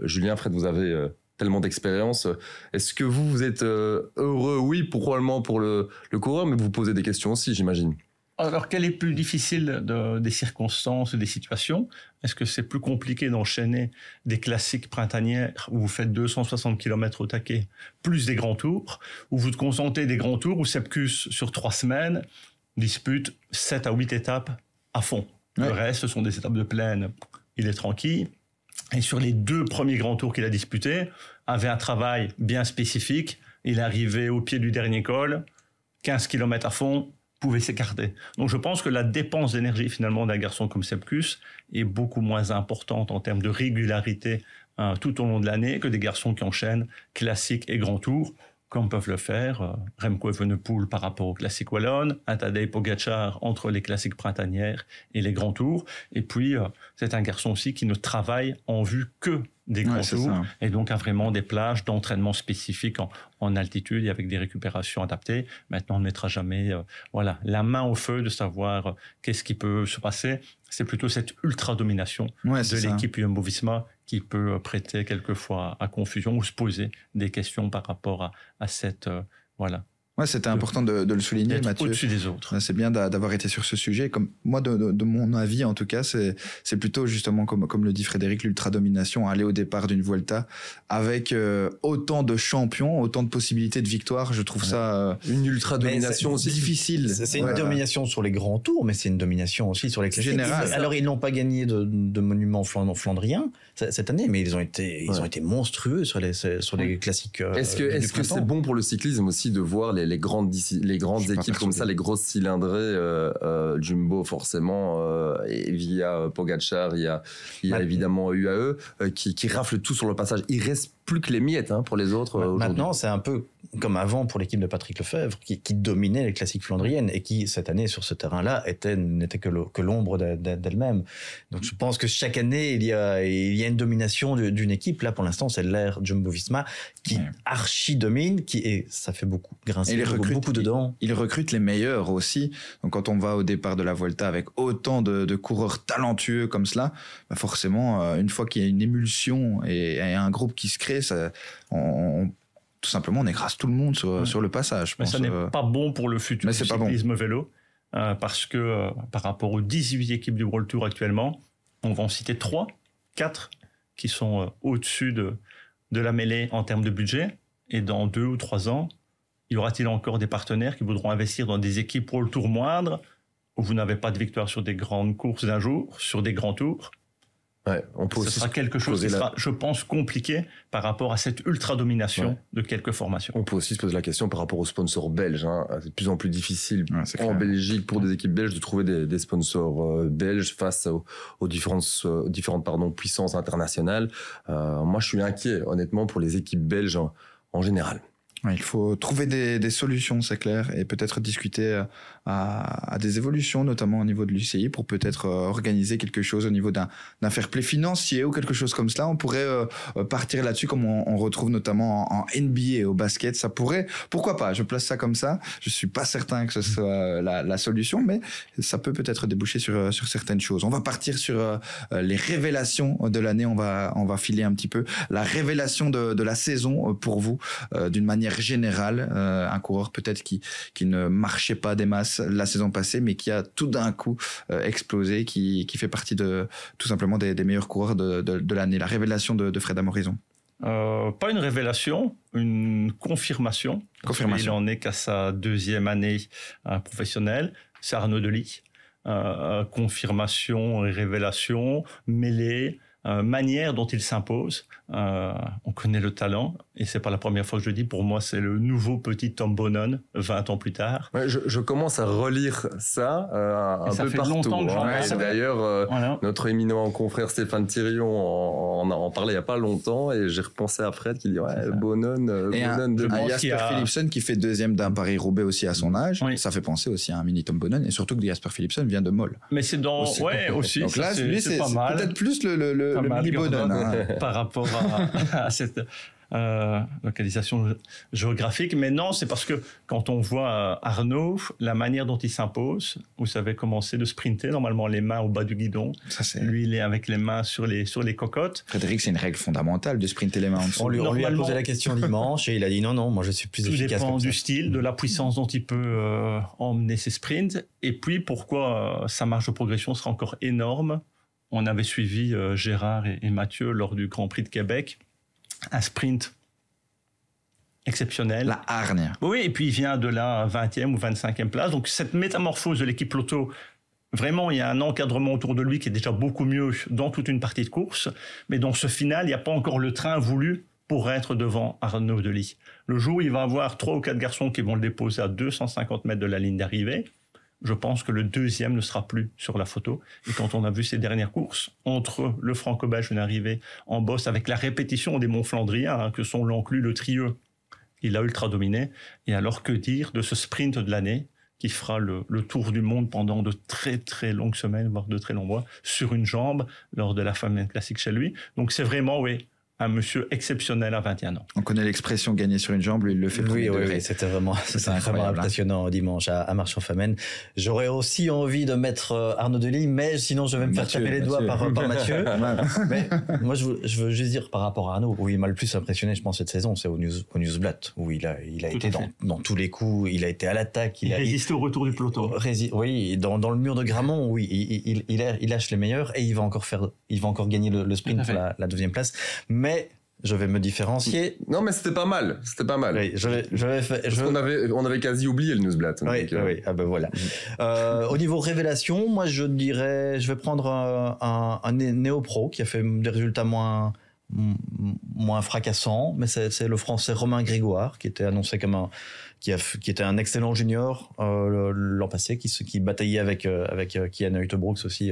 Julien, Fred, vous avez tellement d'expérience. Est-ce que vous, vous êtes heureux Oui, probablement pour le, le coureur, mais vous posez des questions aussi, j'imagine. Alors, quelle est plus difficile des circonstances, des situations Est-ce que c'est plus compliqué d'enchaîner des classiques printanières où vous faites 260 km au taquet, plus des grands tours, où vous consentez des grands tours, où Sepkus, sur trois semaines, dispute 7 à 8 étapes à fond Le reste, ce sont des étapes de plaine. Il est tranquille. Et sur les deux premiers grands tours qu'il a disputés, avait un travail bien spécifique. Il arrivait au pied du dernier col, 15 km à fond, pouvait s'écarter. Donc je pense que la dépense d'énergie finalement d'un garçon comme Sepkus est beaucoup moins importante en termes de régularité hein, tout au long de l'année que des garçons qui enchaînent classique et grand tour comme peuvent le faire euh, Remco Evenepoel par rapport au classique Wallonne, Atadei Tadej Pogacar entre les classiques printanières et les grands tours. Et puis, euh, c'est un garçon aussi qui ne travaille en vue que des grands tours et donc a vraiment des plages d'entraînement spécifiques en, altitude et avec des récupérations adaptées. Maintenant, on ne mettra jamais euh, voilà, la main au feu de savoir qu'est-ce qui peut se passer. C'est plutôt cette ultra-domination de l'équipe Jumbo-Visma qui peut euh, prêter quelquefois à confusion ou se poser des questions par rapport à, cette euh, voilà. Ouais, c'était important de, le souligner, Mathieu. Au-dessus des autres. C'est bien d'avoir été sur ce sujet. Comme moi, de, mon avis, en tout cas, c'est c'est plutôt justement comme comme le dit Frédéric, l'ultra domination, aller au départ d'une Vuelta avec euh, autant de champions, autant de possibilités de victoire. Je trouve ça une ultra domination difficile. C'est une domination sur les grands tours, mais c'est une domination aussi sur les classiques. Général. Alors ils n'ont pas gagné de, de monuments flandriens, cette année, mais ils ont été, ils ont été monstrueux sur les, sur les classiques. Euh, est-ce que, est-ce que c'est bon pour le cyclisme aussi de voir les, les grandes, les grandes équipes comme ça, les grosses cylindrées, euh, euh, Jumbo forcément, et via Pogachar, il y a, il y a évidemment UAE qui, qui rafle tout sur le passage. Il reste plus que les miettes hein, pour les autres. Maintenant, c'est un peu comme avant pour l'équipe de Patrick Lefebvre, qui, qui, dominait les classiques flandriennes et qui, cette année, sur ce terrain-là, était, n'était que l'ombre d'elle-même. Donc, je pense que chaque année, il y a, il y a a une domination d'une équipe. Là, pour l'instant, c'est l'air Jumbo-Visma qui archi-domine, qui est ça fait beaucoup grincer. Il recrute beaucoup dedans. Il, il, recrute les meilleurs aussi. Donc, quand on va au départ de la Volta avec autant de, coureurs talentueux comme cela, bah, forcément, euh, une fois qu'il y a une émulsion et, un groupe qui se crée, ça, on, tout simplement, on écrase tout le monde sur, sur le passage. Mais ça n'est euh. pas bon pour le futur c'est cyclisme vélo, euh, parce que par rapport aux 18 équipes du World Tour actuellement, on va en citer trois Quatre qui sont euh, au-dessus de, de la mêlée en termes de budget. Et dans deux ou trois ans, y aura-t-il encore des partenaires qui voudront investir dans des équipes pour le tour moindre où vous n'avez pas de victoire sur des grandes courses d'un jour, sur des grands tours on peut ce sera quelque chose qui sera, je pense, compliqué par rapport à cette ultra-domination de quelques formations. On peut aussi se poser la question par rapport aux sponsors belges. Hein. C'est de plus en plus difficile en Belgique pour des équipes belges de trouver des, sponsors euh, belges face aux, différentes, euh, puissances internationales. Euh, moi, je suis inquiet, honnêtement, pour les équipes belges en, général. Il faut trouver des solutions, c'est clair, et peut-être discuter à, à, des évolutions, notamment au niveau de l'UCI, pour peut-être euh, organiser quelque chose au niveau d'un fair play financier ou quelque chose comme cela. On pourrait euh, euh, partir là-dessus, comme on, on, retrouve notamment en, NBA, au basket. Ça pourrait, pourquoi pas Je place ça comme ça. Je suis pas certain que ce soit la, la solution, mais ça peut peut-être déboucher sur, sur certaines choses. On va partir sur les révélations de l'année. On va, on va filer un petit peu la révélation de, de la saison pour vous, d'une manière générale. un coureur peut-être qui, qui ne marchait pas des masses la saison passée, mais qui a tout d'un coup euh, explosé, qui, fait partie de tout simplement des, meilleurs coureurs de, l'année. La révélation de, Fred Amorison euh, pas une révélation, une confirmation. confirmation. Il est qu'à sa deuxième année euh, professionnelle. C'est Arnaud Delis. confirmation et révélation mêlée. Euh, manière dont il s'impose. Euh, on connaît le talent, et c'est pas la première fois que je le dis. Pour moi, c'est le nouveau petit Tom Bonon, 20 ans plus tard. je, commence à relire ça euh, un, ça peu fait partout. Longtemps que hein. ça D'ailleurs, notre éminent confrère Stéphane Thirion en, en, parlé parlait il y a pas longtemps, et j'ai repensé à Fred qui dit ouais, Bonon, Bonon de Jasper Philipson qui fait deuxième d'un Paris-Roubaix aussi à son âge. Ça fait penser aussi à un mini Tom Bonon, et surtout que Jasper Philipson vient de Moll. Mais c'est dans, aussi, ouais, aussi. Donc là, lui, c'est peut-être plus le Hein. par rapport à, cette euh, localisation géographique. Mais non, c'est parce que quand on voit euh, Arnaud, la manière dont il s'impose, vous savez commencer de sprinter, normalement les mains au bas du guidon. Ça, c'est... Lui, il est avec les mains sur les, sur les cocottes. Frédéric, c'est une règle fondamentale de sprinter les mains en On lui, on lui a posé la question dimanche et il a dit non, non, moi je suis plus Tout dépend du style, de la puissance dont il peut euh, emmener ses sprints. Et puis pourquoi sa marge de progression sera encore énorme on avait suivi euh, Gérard et, Mathieu lors du Grand Prix de Québec, un sprint exceptionnel. La hargne. Oui, et puis il vient de la 20e ou 25e place. Donc cette métamorphose de l'équipe Lotto, vraiment, il y a un encadrement autour de lui qui est déjà beaucoup mieux dans toute une partie de course. Mais dans ce final, il n'y a pas encore le train voulu pour être devant Arnaud Delis. Le jour où il va avoir trois ou quatre garçons qui vont le déposer à 250 mètres de la ligne d'arrivée, je pense que le deuxième ne sera plus sur la photo. Et quand on a vu ces dernières courses, entre le franco-belge, une arrivée en bosse avec la répétition des monts flandriens, hein, que sont l'enclus, le trieux, il a ultra dominé. Et alors que dire de ce sprint de l'année qui fera le, tour du monde pendant de très très longues semaines, voire de très longs mois, sur une jambe lors de la femme classique chez lui. Donc c'est vraiment, oui, un monsieur exceptionnel à 21 ans. On connaît l'expression gagner sur une jambe, il le fait Oui, oui, oui c'était vraiment, hein. impressionnant dimanche à, Marchand-Famène. J'aurais aussi envie de mettre euh, Arnaud Delis, mais sinon je vais me faire taper les doigts par, par Mathieu. Ah, mais moi je, veux juste dire par rapport à Arnaud, où il m'a le plus impressionné je pense cette saison, c'est au, news, Newsblatt, où il a, il a été dans, tous les coups, il a été à l'attaque. Il, a résisté au retour du peloton. oui, dans, le mur de Grammont oui, il, il, lâche les meilleurs et il va encore, faire, il va encore gagner le, sprint la, deuxième place mais je vais me différencier. Non, mais c'était pas mal. C'était pas mal. On, avait, quasi oublié le newsblatt. Euh. Oui, Ah ben voilà. Euh, au niveau révélation, moi je dirais, je vais prendre un, un, Pro qui a fait des résultats moins, moins fracassant, mais c'est le Français Romain Grégoire qui était annoncé comme un qui, qui était un excellent junior euh, l'an passé, qui, qui bataillait avec euh, avec euh, Kian aussi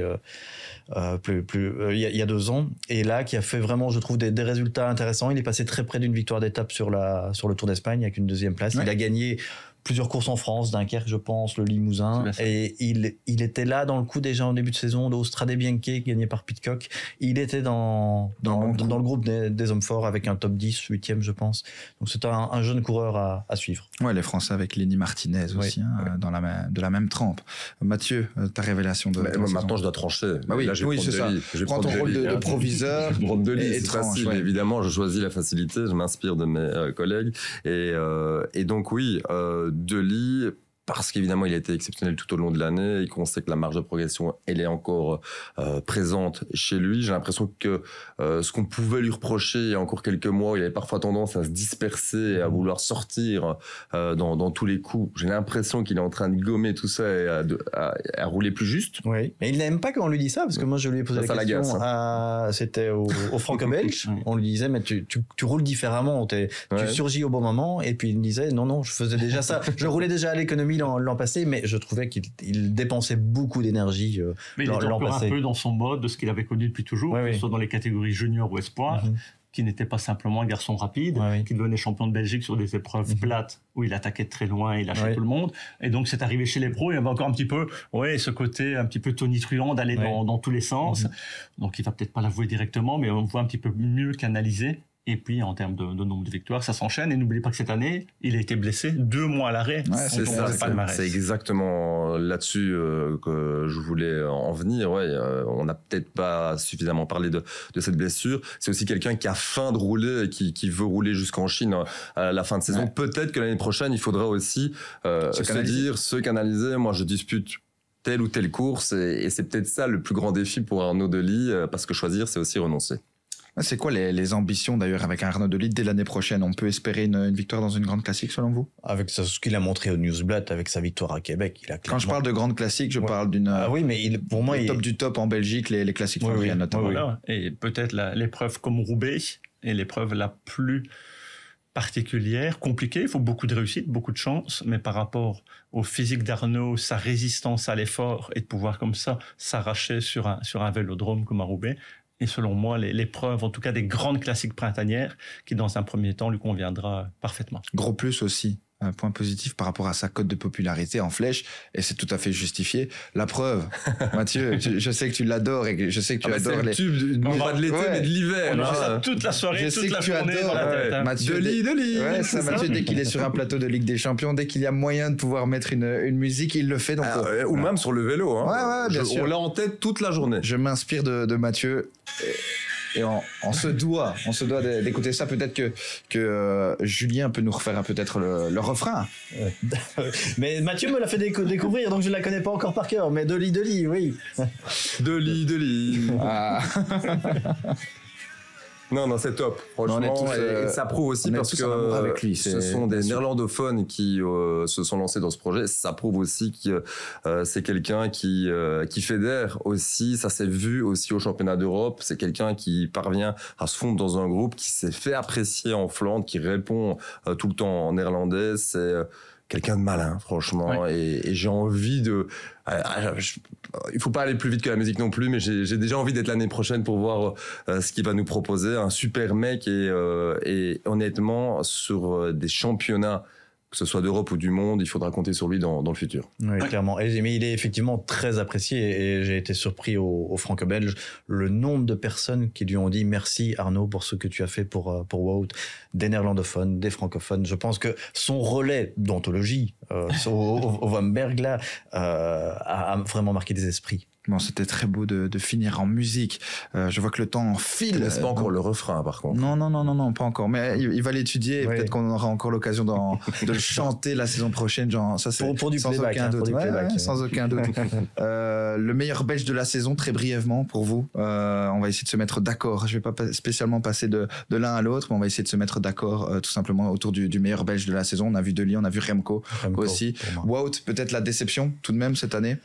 plus plus il y, a deux ans et là qui a fait vraiment je trouve des, résultats intéressants. Il est passé très près d'une victoire d'étape sur la sur le Tour d'Espagne avec une deuxième place. Il a gagné plusieurs courses en France, Dunkerque, je pense, le Limousin. Et il, il était là dans le coup déjà en début de saison d'Ostrade Bianche, gagné par Pitcock. Il était dans, dans, le groupe des, des, hommes forts avec un top 10, 8 e je pense. Donc c'est un, jeune coureur à, suivre. Ouais, les Français avec Lenny Martinez aussi, hein, Dans la, de la même trempe. Mathieu, euh, ta révélation de. maintenant, je dois trancher. Bah oui, c'est ça. Prends ton rôle de, proviseur. Je de facile. Évidemment, je choisis la facilité, je m'inspire de mes euh, collègues. Et, euh, et donc, oui de lits parce qu'évidemment, il a été exceptionnel tout au long de l'année et qu'on sait que la marge de progression, elle est encore euh, présente chez lui. J'ai l'impression que euh, ce qu'on pouvait lui reprocher il y a encore quelques mois, il avait parfois tendance à se disperser et à mm-hmm. vouloir sortir euh, dans, tous les coups. J'ai l'impression qu'il est en train de gommer tout ça et à, rouler plus juste. Oui, mais il n'aime pas quand on lui dit ça, parce que moi, je lui ai posé la question, hein. c'était au, franco-belge, on lui disait, mais tu, roules différemment, tu surgis au bon moment, et puis il me disait, non, non, je faisais déjà ça, je roulais déjà à l'économie l'an passé, mais je trouvais qu'il dépensait beaucoup d'énergie euh, un peu dans son mode de ce qu'il avait connu depuis toujours, soit dans les catégories junior ou espoir. Mhm. qui n'était pas simplement un garçon rapide, qui devenait champion de Belgique sur des épreuves mhm. plates où il attaquait très loin et il lâchait tout le monde. Et donc c'est arrivé chez les pros, il y avait encore un petit peu, ouais, ce côté un petit peu tonitruant d'aller dans, tous les sens. Mhm. Donc il va peut-être pas l'avouer directement, mais on voit un petit peu mieux canaliser et puis en termes de, nombre de victoires, ça s'enchaîne. Et n'oubliez pas que cette année, il a été blessé deux mois à l'arrêt. c'est exactement là-dessus euh, que je voulais en venir. Ouais, euh, on n'a peut-être pas suffisamment parlé de, cette blessure. C'est aussi quelqu'un qui a faim de rouler et qui, veut rouler jusqu'en Chine euh, à la fin de saison. Peut-être que l'année prochaine, il faudra aussi se, dire, se canaliser. Moi, je dispute telle ou telle course et, et c'est peut-être ça le plus grand défi pour Arnaud Delis parce que choisir, c'est aussi renoncer. C'est quoi les, ambitions d'ailleurs avec Arnaud Delite dès l'année prochaine On peut espérer une, victoire dans une grande classique selon vous Avec ce qu'il a montré au Newsblatt, avec sa victoire à Québec, il a Quand je parle de grande classique, je parle d'une. Ah oui, mais pour moi, il top du top en Belgique, les, classiques oui, oui, notamment. et peut-être l'épreuve comme Roubaix est l'épreuve la plus particulière, compliquée. Il faut beaucoup de réussite, beaucoup de chance, mais par rapport au physique d'Arnaud, sa résistance à l'effort et de pouvoir comme ça s'arracher sur un, sur un vélodrome comme à Roubaix, et selon moi l'épreuve en tout cas des grandes classiques printanières, qui dans un premier temps lui conviendra parfaitement. Gros plus aussi un point positif par rapport à sa cote de popularité en flèche, et c'est tout à fait justifié. La preuve, Mathieu, je, sais que tu l'adores et que je sais que tu ah bah, adores les. tubes, de l'été, mais de l'hiver. Hein. toute la soirée, toute la journée Mathieu, de lit, de lit. Ouais, ça, Mathieu, dès qu'il est sur un plateau de Ligue des Champions, dès qu'il y a moyen de pouvoir mettre une, une musique, il le fait. Donc, ah, euh, ou même sur le vélo. Hein. Ouais, bien On l'a en tête toute la journée. Je m'inspire de, de Mathieu et on, se doit, on se doit d'écouter ça. Peut-être que, euh, Julien peut nous refaire hein, peut-être le, refrain. mais Mathieu me l'a fait découvrir, donc je ne la connais pas encore par cœur. Mais Dolly, Dolly, oui. Dolly, Dolly. Ah. Non, non, c'est top. Franchement, et euh, ça prouve aussi parce que ce sont des néerlandophones qui euh, se sont lancés dans ce projet. Ça prouve aussi que euh, c'est quelqu'un qui qui fédère aussi. Ça s'est vu aussi au championnat d'Europe. C'est quelqu'un qui parvient à se fondre dans un groupe, qui s'est fait apprécier en Flandre, qui répond tout le temps en néerlandais. C'est quelqu'un de malin, franchement. Et, j'ai envie de. Il ne il faut pas aller plus vite que la musique non plus, mais j'ai déjà envie d'être l'année prochaine pour voir euh, ce qu'il va nous proposer. Un super mec et, euh, et honnêtement sur euh, des championnats que ce soit d'Europe ou du monde, il faudra compter sur lui dans, le futur. Oui, clairement. mais il est effectivement très apprécié et j'ai été surpris au, au franco-belge le nombre de personnes qui lui ont dit merci Arnaud pour ce que tu as fait pour, euh, pour Wout, des néerlandophones, des francophones. Je pense que son relais d'anthologie, euh, au, là, euh, a, vraiment marqué des esprits. Bon, c'était très beau de, finir en musique. Euh, je vois que le temps file. c'est pas encore le refrain, par contre. Non, non, non, non, non, pas encore. Mais il, va l'étudier. et Peut-être qu'on aura encore l'occasion de le chanter la saison prochaine. Genre, ça c'est pour, du sans aucun doute. Sans aucun doute. le meilleur belge de la saison, très brièvement pour vous. on va essayer de se mettre d'accord. Je vais pas spécialement passer de, l'un à l'autre, mais on va essayer de se mettre d'accord tout simplement autour du, meilleur belge de la saison. On a vu Deli, on a vu Remco. Remco aussi. Wout, peut-être la déception tout de même cette année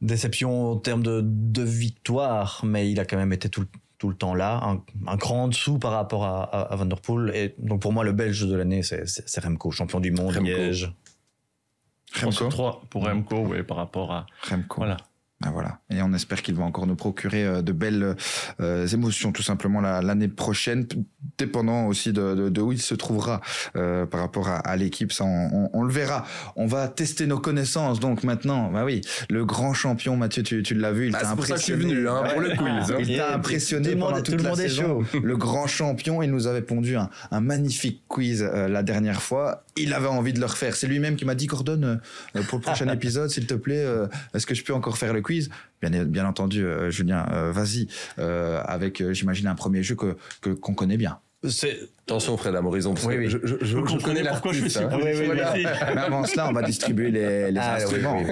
Déception en termes de, de victoire, mais il a quand même été tout, tout le temps là, un, grand en dessous par rapport à, à, Et donc pour moi, le Belge de l'année, c'est Remco, champion du monde, Remco. Liège. Remco 3 pour Remco, oui, par rapport à... Remco. Voilà. Ah, voilà. Et on espère qu'il va encore nous procurer euh, de belles euh, émotions, tout simplement l'année prochaine, dépendant aussi de, où il se trouvera euh, par rapport à, l'équipe. Ça, on, le verra. On va tester nos connaissances. Donc maintenant, bah oui, le grand champion Mathieu, tu, l'as vu, il bah, t'a impressionné. Pour, venu, hein, pour le quiz, hein. il t'a impressionné pendant toute la saison. le grand champion, il nous avait pondu un, un magnifique quiz la dernière fois. Il avait envie de le refaire. C'est lui-même qui m'a dit Gordon, pour le prochain épisode, s'il te plaît, est-ce que je peux encore faire le quiz Bien, bien entendu, euh, Julien, euh, vas-y, euh, avec, j'imagine, un premier jeu qu'on que, qu'on connaît bien. Attention, Fred à oui, je, je suis hein. Mais avant cela, on va distribuer les, ah instruments.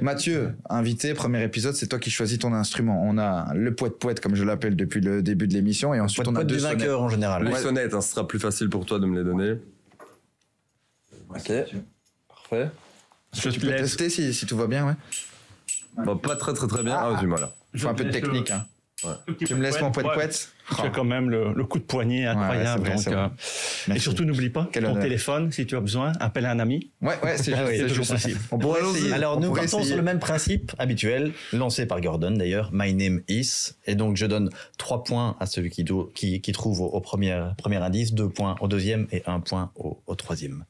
Mathieu, invité, premier épisode, c'est toi qui choisis ton instrument. On a le poète-poète, comme je l'appelle depuis le début de l'émission, et ensuite on a deux vainqueurs en général. Les sonnettes, hein, ce sera plus facile pour toi de me les donner. Ok, parfait. Je tu peux tester si, tout va bien, pas très très très bien. Ah, ah, ah. du mal. un peu de technique. Hein. Tu me laisses mon poète poète Tu as quand même le, coup de poignet incroyable. Hein, et surtout, n'oublie pas ton téléphone, si tu as besoin, appelle un ami. Ouais, ouais, c'est ah toujours possible. On pourrait Alors, nous partons sur le même principe habituel, lancé par Gordon d'ailleurs, My Name Is. Et donc, je donne trois points à celui qui, qui, trouve au, premier, indice, deux points au deuxième et un point au, au troisième.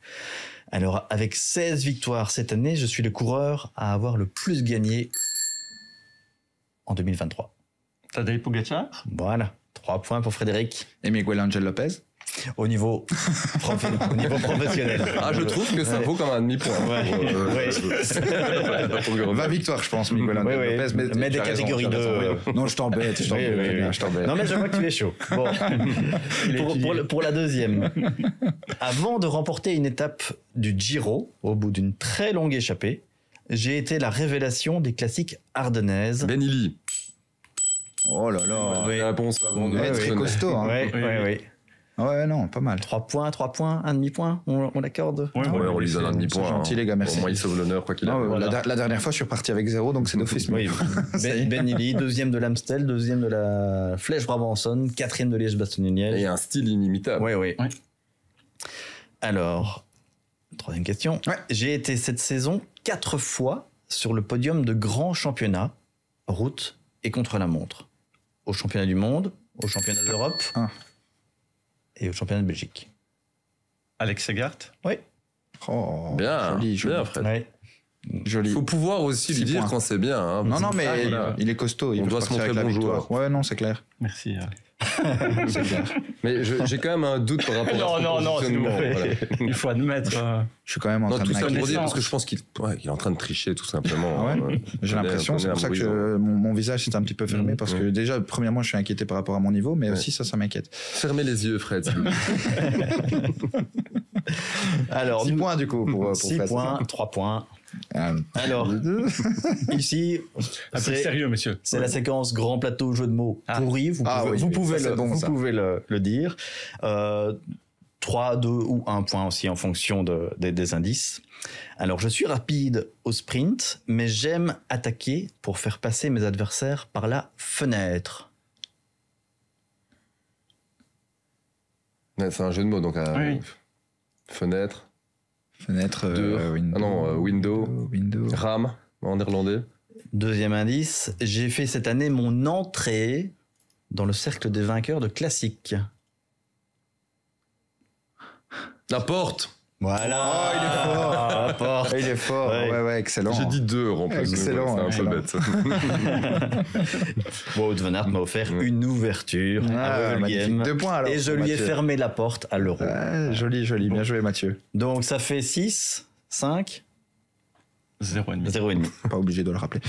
Alors, avec 16 victoires cette année, je suis le coureur à avoir le plus gagné en 2023. Tadej Pogacar. Voilà. Trois points pour Frédéric. Et Miguel Angel Lopez. Au niveau, professionnel. Ah, je trouve que ça vaut comme un demi-point. Ouais. 20 euh, victoires, je pense, Miguel Angel Lopez. Mais, des catégories de. Non, je t'embête, je Non, mais je vois que tu chaud. pour, pour la deuxième. Avant de remporter une étape du Giro, au bout d'une très longue échappée, j'ai été la révélation des classiques ardennaises. Benili. Oh là là. une Réponse avant ouais, Très ah costaud. Hein. Ouais, oui, ouais, oui. Ah ouais, non, pas mal. 3 points, 3 points, 1 demi-point, on, on l'accorde ouais, ouais, on lui donne un demi-point. gentil, hein. les gars, merci. Au moins, il sauve l'honneur, quoi qu'il ah arrive. La, dernière fois, je suis reparti avec zéro, donc c'est bah, d'office. Oui, ben, ben deuxième de l'Amstel, deuxième de la Flèche Brabanson, quatrième de liège bastogne liège Et un style inimitable. Oui, oui. Ouais. Alors, troisième question. J'ai été cette saison 4 fois sur le podium de grands championnats, route et contre la montre au championnat du monde, au championnat ah. d'Europe ah. et au championnat de Belgique. Alex Segart Oui. Oh, bien, joli, joli. Faut pouvoir aussi lui dire quand c'est bien. Hein, non, non, mais il est costaud. Il doit se montrer bon joueur. Ouais, non, c'est clair. Merci. allez Mais j'ai quand même un doute par rapport à non, non, non, Il faut admettre. Euh, je suis quand même en train de ça parce que je pense qu'il est en train de tricher tout simplement. Ah hein. j'ai l'impression, c'est pour ça que mon, visage s'est un petit peu fermé mm-hmm. parce que déjà, premièrement, je suis inquiété par rapport à mon niveau, mais aussi ça, ça m'inquiète. Fermez les yeux, Fred. Alors, 6 points du coup pour, 6 points, 3 points. Euh, Alors, ici, c'est sérieux, monsieur. C'est la séquence grand plateau jeu de mots ah. pourri. Vous ah pouvez, vous pouvez, le, vous pouvez le, dire. 3, euh, 2 ou 1 point aussi en fonction de, des indices. Alors je suis rapide au sprint, mais j'aime attaquer pour faire passer mes adversaires par la fenêtre. C'est un jeu de mots, donc euh, fenêtre. Fenêtre, euh, ah non, euh, window, window, RAM en irlandais. Deuxième indice, j'ai fait cette année mon entrée dans le cercle des vainqueurs de classique. La porte voilà. Oh, il est fort. Ah, ah, il est fort. Ouais, ouais, excellent. J'ai dit deux en plus. Excellent. c'est un peu bête. wout Van Aert m'a offert une ouverture ah, Deux points alors. Et je lui ai fermé la porte à l'euro. jolie joli, joli. Bien joué, Mathieu. Donc ça fait 6, 5. 0,5. 0,5. Pas obligé de le rappeler.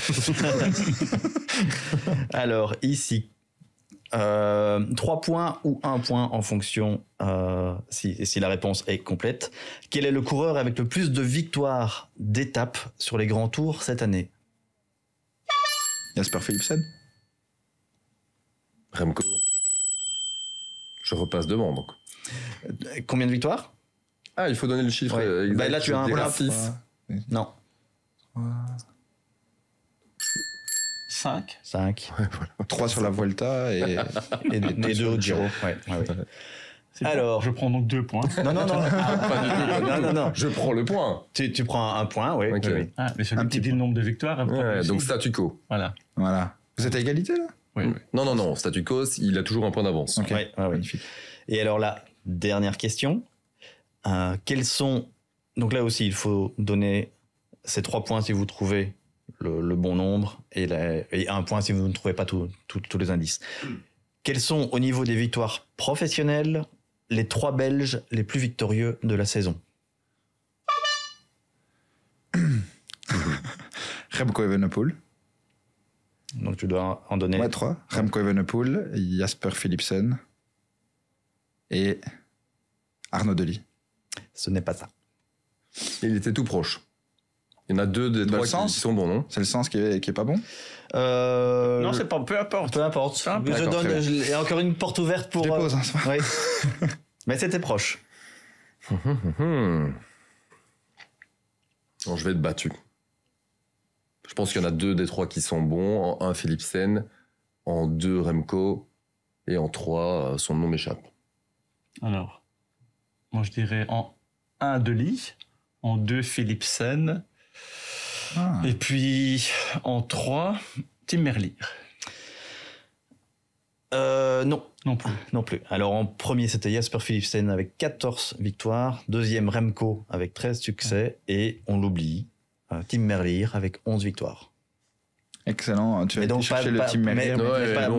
alors, ici, 3 euh, points ou 1 point en fonction euh, si, la réponse est complète. Quel est le coureur avec le plus de victoires d'étapes sur les grands tours cette année Jasper Philipsen Remco. Je repasse devant donc. Combien de victoires Ah, il faut donner le chiffre. Euh, bah, là, tu as un Non. 5. 3 sur la Vuelta et, et, 2 au Giro. Alors, je prends donc deux points. Non non non, ah, non, non, Je prends le point. Tu, prends un point, oui. un petit peu le nombre de victoires. donc statu quo. Voilà. Voilà. Vous êtes à égalité là Non non non, statu quo, il a toujours un point d'avance. Et alors là, dernière question. Euh, quels sont donc là aussi, il faut donner ces trois points si vous trouvez le, bon nombre et, un point si vous ne trouvez pas tous les indices. Quels sont, au niveau des victoires professionnelles, les trois Belges les plus victorieux de la saison Remco Evenepoel. Donc tu dois en donner. Ouais, trois. Remco Evenepoel, Jasper Philipsen et Arnaud Delis. Ce n'est pas ça. Il était tout proche. Il y en a deux des trois qui sont bons, non C'est le sens qui est, qui est pas bon euh, Non, c'est pas. Peu importe. Peu importe. Il je donne. et encore une porte ouverte pour. Je euh, dépose, hein, oui. Mais c'était proche. je vais être battu. Je pense qu'il y en a deux des trois qui sont bons. En un, Philipsen. En deux, Remco. Et en trois, euh, son nom m'échappe. Alors, moi je dirais en un, Deli. En deux, Philipsen. Ah. Et puis, en 3, Tim Merlier. Euh, non. Non plus. Ah, non plus. Alors en premier, c'était Jasper Philipsen avec 14 victoires. Deuxième, Remco avec 13 succès. Et on l'oublie, euh, Tim Merlier avec 11 victoires. Excellent, hein. tu as été chercher le team Merlier. Ah,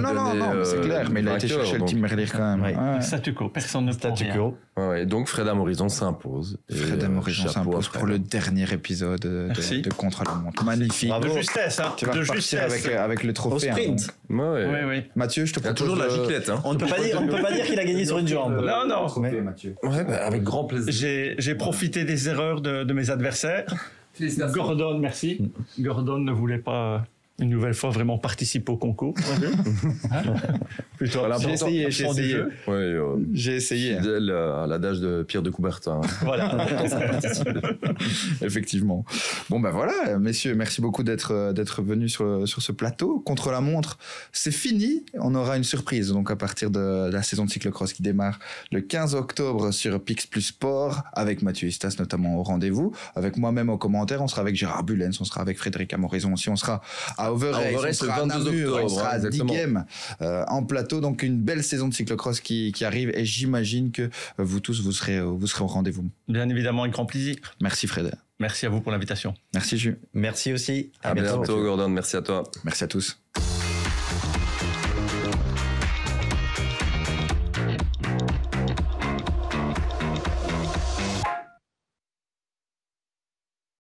non, non, non, c'est euh, clair, mais il a été chercher le team Merlire quand même. Statu quo, personne ne Statu quo. Ouais, donc Freda Morison s'impose. Freda euh, Morison s'impose pour le dernier épisode de, Contre la Montre. Magnifique. De justesse, hein. De justesse. Euh, avec, le trophée. Hein, Au sprint. ouais. Oui, Mathieu, je te propose. toujours la giclette, hein. On ne peut pas dire, qu'il a gagné sur une jambe. Non, non. Bah, avec grand plaisir. J'ai profité des erreurs de mes adversaires. Gordon, merci. Mm. Gordon ne voulait pas une nouvelle fois vraiment participe au concours. Hein j'ai essayé, j'ai essayé. Oui, euh, j'ai essayé. Fidèle à l'adage de Pierre de Coubertin. voilà. Effectivement. Bon ben voilà, messieurs, merci beaucoup d'être euh, d'être venus sur, euh, sur ce plateau. Contre la montre, c'est fini. On aura une surprise donc à partir de la saison de cyclocross qui démarre le 15 octobre sur Pix Plus Sport avec Mathieu Istas notamment au rendez-vous, avec moi-même au commentaire. On sera avec Gérard Bullens, on sera avec Frédéric Amorison aussi, on sera à Overest. À octobre. Il sera hein, euh, en plateau. Donc une belle saison de cyclocross qui, qui arrive et j'imagine que euh, vous tous, vous serez, euh, vous serez au rendez-vous. Bien évidemment, avec grand plaisir. Merci Fred. Merci à vous pour l'invitation. Merci Jules. Merci aussi. À, bientôt Gordon. Merci à toi. Merci à tous.